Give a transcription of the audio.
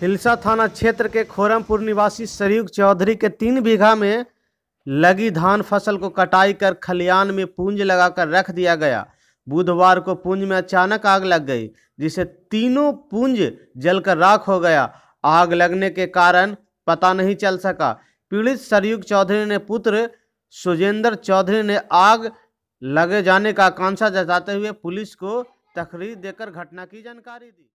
हिलसा थाना क्षेत्र के खोरमपुर निवासी सरयुग चौधरी के तीन बीघा में लगी धान फसल को कटाई कर खलियान में पूंज लगाकर रख दिया गया बुधवार को पूंज में अचानक आग लग गई जिसे तीनों पूंज जलकर राख हो गया आग लगने के कारण पता नहीं चल सका पीड़ित सरयुग चौधरी ने पुत्र सुजेंद्र चौधरी ने आग लगे जाने का आकांक्षा जताते हुए पुलिस को तकरीर देकर घटना की जानकारी दी